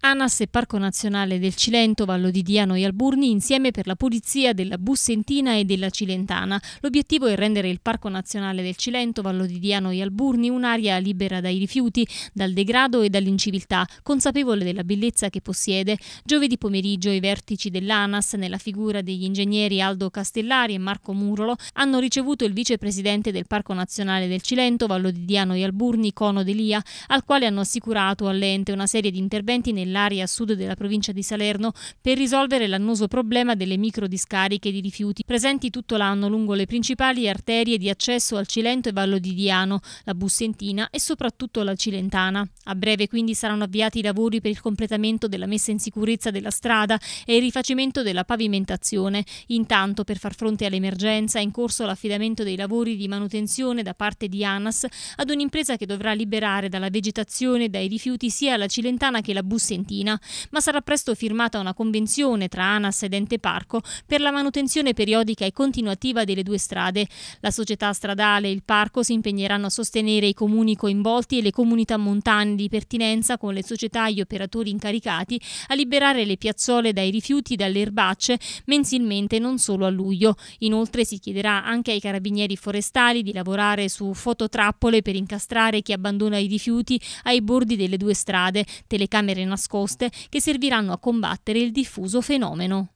ANAS e Parco Nazionale del Cilento, Vallo di Diano e Alburni insieme per la pulizia della Bussentina e della Cilentana. L'obiettivo è rendere il Parco Nazionale del Cilento, Vallo di Diano e Alburni un'area libera dai rifiuti, dal degrado e dall'inciviltà, consapevole della bellezza che possiede. Giovedì pomeriggio i vertici dell'ANAS, nella figura degli ingegneri Aldo Castellari e Marco Murolo, hanno ricevuto il vicepresidente del Parco Nazionale del Cilento, Vallo di Diano e Alburni, Cono Delia, al quale hanno assicurato all'ente una serie di interventi nel nell'area sud della provincia di Salerno per risolvere l'annoso problema delle microdiscariche di rifiuti presenti tutto l'anno lungo le principali arterie di accesso al Cilento e Vallo di Diano, la Bussentina e soprattutto la Cilentana. A breve quindi saranno avviati i lavori per il completamento della messa in sicurezza della strada e il rifacimento della pavimentazione. Intanto, per far fronte all'emergenza, è in corso l'affidamento dei lavori di manutenzione da parte di ANAS ad un'impresa che dovrà liberare dalla vegetazione e dai rifiuti sia la Cilentana che la Bussentina Argentina, ma sarà presto firmata una convenzione tra ANAS ed Ente Parco per la manutenzione periodica e continuativa delle due strade. La società stradale e il parco si impegneranno a sostenere i comuni coinvolti e le comunità montane di pertinenza con le società e gli operatori incaricati a liberare le piazzole dai rifiuti e dalle erbacce mensilmente non solo a luglio. Inoltre si chiederà anche ai carabinieri forestali di lavorare su fototrappole per incastrare chi abbandona i rifiuti ai bordi delle due strade, telecamere nascoste nascoste che serviranno a combattere il diffuso fenomeno.